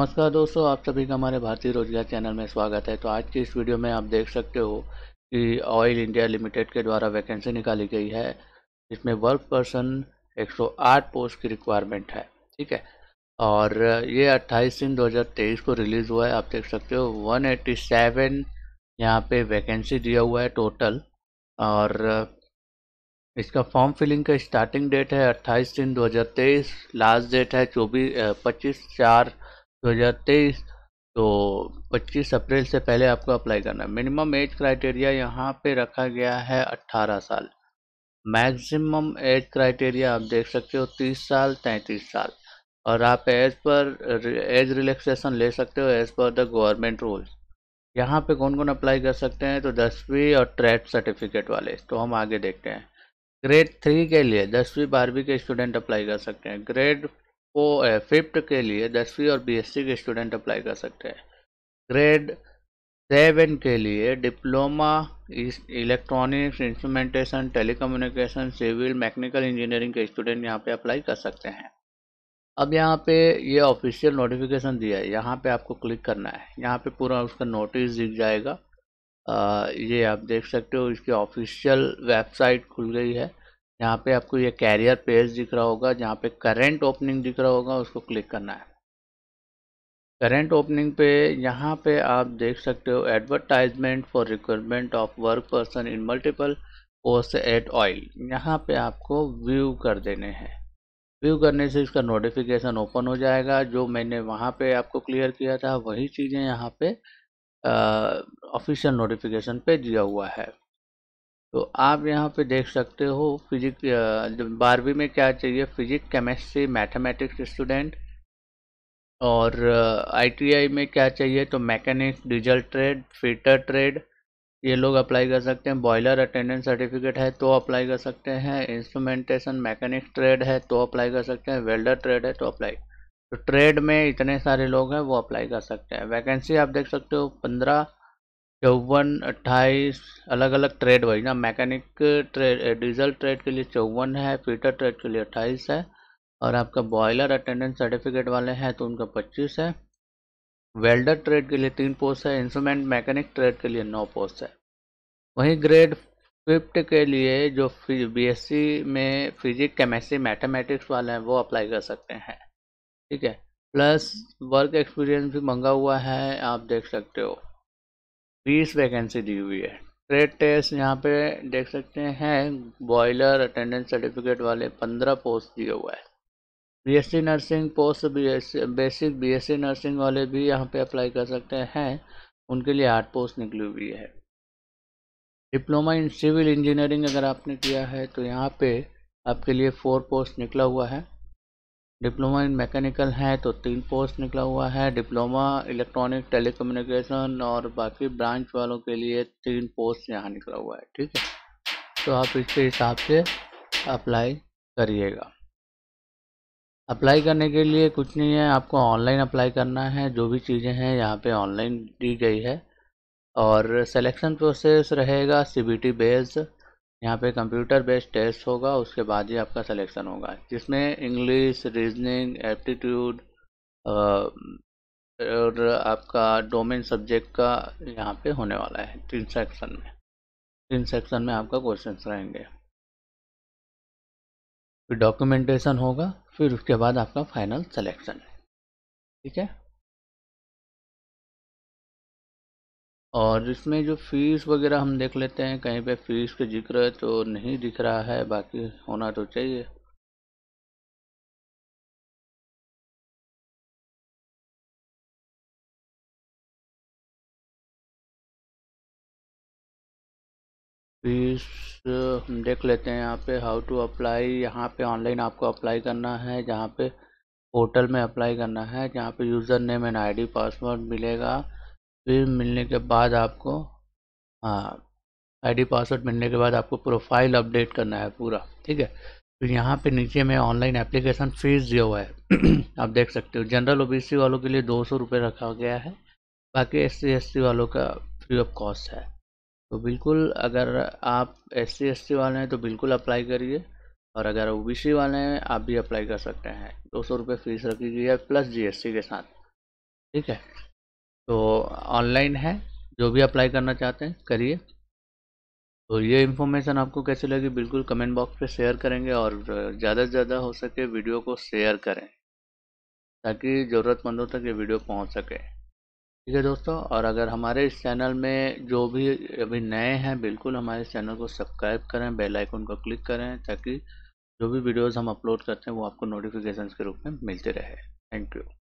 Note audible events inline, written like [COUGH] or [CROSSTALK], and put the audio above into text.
नमस्कार दोस्तों आप सभी का हमारे भारतीय रोजगार चैनल में स्वागत है तो आज की इस वीडियो में आप देख सकते हो कि ऑयल इंडिया लिमिटेड के द्वारा वैकेंसी निकाली गई है जिसमें वर्क पर्सन 108 पोस्ट की रिक्वायरमेंट है ठीक है और ये 28 तीन 2023 को रिलीज़ हुआ है आप देख सकते हो 187 एट्टी सेवन यहाँ पर वैकेंसी दिया हुआ है टोटल और इसका फॉर्म फिलिंग का स्टार्टिंग डेट है 28 तीन 2023 लास्ट डेट है चौबीस पच्चीस चार दो हज़ार तेईस तो 25 अप्रैल से पहले आपको अप्लाई करना है मिनिमम एज क्राइटेरिया यहाँ पे रखा गया है 18 साल मैक्सिमम एज क्राइटेरिया आप देख सकते हो 30 साल 33 साल और आप एज पर एज रिलैक्सेशन ले सकते हो as per the government rules यहाँ पे कौन कौन अप्लाई कर सकते हैं तो दसवीं और ट्रेड सर्टिफिकेट वाले तो हम आगे देखते हैं ग्रेड थ्री के लिए दसवीं बारहवीं के स्टूडेंट अप्लाई कर सकते हैं ग्रेड वो फिफ्थ के लिए दसवीं और बीएससी e के स्टूडेंट अप्लाई कर सकते हैं ग्रेड सेवन के लिए diploma electronics instrumentation telecommunication civil mechanical engineering के स्टूडेंट यहाँ पे अप्लाई कर सकते हैं अब यहाँ पे ये ऑफिशियल नोटिफिकेशन दिया है यहाँ पे आपको क्लिक करना है यहाँ पे पूरा उसका नोटिस दिख जाएगा आ, ये आप देख सकते हो इसकी ऑफिशियल वेबसाइट खुल गई है यहाँ पे आपको ये कैरियर पेज दिख रहा होगा जहाँ पे करेंट ओपनिंग दिख रहा होगा उसको क्लिक करना है करेंट ओपनिंग पे यहाँ पे आप देख सकते हो advertisement for requirement of work person in multiple post at oil यहाँ पे आपको व्यू कर देने हैं व्यू करने से इसका नोटिफिकेशन ओपन हो जाएगा जो मैंने वहाँ पे आपको क्लियर किया था वही चीज़ें यहाँ पे ऑफिशियल नोटिफिकेशन पे दिया हुआ है तो आप यहाँ पे देख सकते हो फिजिक बारहवीं में क्या चाहिए फिजिक केमिस्ट्री मैथमेटिक्स स्टूडेंट और आईटीआई में क्या चाहिए तो mechanic diesel trade fitter trade ये लोग अप्लाई कर सकते हैं बॉयलर अटेंडेंस सर्टिफिकेट है तो अप्लाई कर सकते हैं इंस्ट्रूमेंटेशन मैकेनिक ट्रेड है तो अप्लाई कर सकते हैं वेल्डर ट्रेड है तो अप्लाई तो ट्रेड में इतने सारे लोग हैं वो अप्लाई कर सकते हैं वैकेंसी आप देख सकते हो पंद्रह चौवन अट्ठाईस अलग अलग ट्रेड वाइज ना मैकेनिक ट्रेड डीजल ट्रेड के लिए चौवन है फीटर ट्रेड के लिए अट्ठाईस है और आपका बॉयलर अटेंडेंस सर्टिफिकेट वाले हैं तो उनका पच्चीस है वेल्डर ट्रेड के लिए तीन पोस्ट है इंस्ट्रूमेंट मैकेनिक ट्रेड के लिए नौ पोस्ट है वहीं ग्रेड फिफ्थ के लिए जो बीएससी में फिजिक्स केमेस्ट्री मैथमेटिक्स वाले हैं वो अप्लाई कर सकते हैं ठीक है प्लस वर्क एक्सपीरियंस भी मंगा हुआ है आप देख सकते हो बीस वैकेंसी दी हुई है ट्रेड टेस्ट यहाँ पे देख सकते हैं बॉयलर अटेंडेंस सर्टिफिकेट वाले पंद्रह पोस्ट दिए हुआ है BSc nursing post B basic BSc nursing वाले भी यहाँ पे अप्लाई कर सकते हैं उनके लिए आठ पोस्ट निकली हुई है डिप्लोमा इन सिविल इंजीनियरिंग अगर आपने किया है तो यहाँ पे आपके लिए फोर पोस्ट निकला हुआ है डिप्लोमा इन मैकेनिकल है तो तीन पोस्ट निकला हुआ है डिप्लोमा इलेक्ट्रॉनिक टेलीकम्युनिकेशन और बाकी ब्रांच वालों के लिए तीन पोस्ट यहाँ निकला हुआ है ठीक है तो आप इसके हिसाब से अप्लाई करिएगा अप्लाई करने के लिए कुछ नहीं है आपको ऑनलाइन अप्लाई करना है जो भी चीज़ें हैं यहाँ पे ऑनलाइन दी गई है और सिलेक्शन प्रोसेस रहेगा सीबीटी बेस्ड यहाँ पे कंप्यूटर बेस्ड टेस्ट होगा उसके बाद ही आपका सिलेक्शन होगा जिसमें इंग्लिश रीजनिंग एप्टीट्यूड और आपका डोमेन सब्जेक्ट का यहाँ पे होने वाला है तीन सेक्शन में तीन सेक्शन में आपका क्वेश्चन रहेंगे फिर डॉक्यूमेंटेशन होगा फिर उसके बाद आपका फाइनल सिलेक्शन ठीक है और इसमें जो फीस वगैरह हम देख लेते हैं कहीं पे फीस का जिक्र तो नहीं दिख रहा है बाकी होना तो चाहिए फीस uh, हम देख लेते हैं यहाँ पे हाउ टू अप्लाई यहाँ पे ऑनलाइन आपको अप्लाई करना है जहाँ पे पोर्टल में अप्लाई करना है जहाँ पे user name and ID password मिलेगा फिर मिलने के बाद आपको हाँ आईडी पासवर्ड मिलने के बाद आपको प्रोफाइल अपडेट करना है पूरा ठीक है फिर तो यहाँ पे नीचे में ऑनलाइन एप्लीकेशन फ़ीस दिया हुआ है [CLEARS THROAT] आप देख सकते हो जनरल ओबीसी वालों के लिए दो सौ रुपये रखा गया है बाकी एस सी वालों का फ्री ऑफ कॉस्ट है तो बिल्कुल अगर आप एस सी वाले हैं तो बिल्कुल अप्लाई करिए और अगर ओ वाले हैं आप भी अप्लाई कर सकते हैं दो सौ रुपये फीस रखी गई है प्लस जी के साथ ठीक है तो ऑनलाइन है जो भी अप्लाई करना चाहते हैं करिए तो ये इन्फॉर्मेशन आपको कैसे लगी बिल्कुल कमेंट बॉक्स पे शेयर करेंगे और ज़्यादा से ज़्यादा हो सके वीडियो को शेयर करें ताकि ज़रूरतमंदों तक ये वीडियो पहुंच सके ठीक है दोस्तों और अगर हमारे इस चैनल में जो भी अभी नए हैं बिल्कुल हमारे चैनल को सब्सक्राइब करें बेल आइकन को क्लिक करें ताकि जो भी वीडियोज़ हम अपलोड करते हैं वो आपको नोटिफिकेशन के रूप में मिलते रहे थैंक यू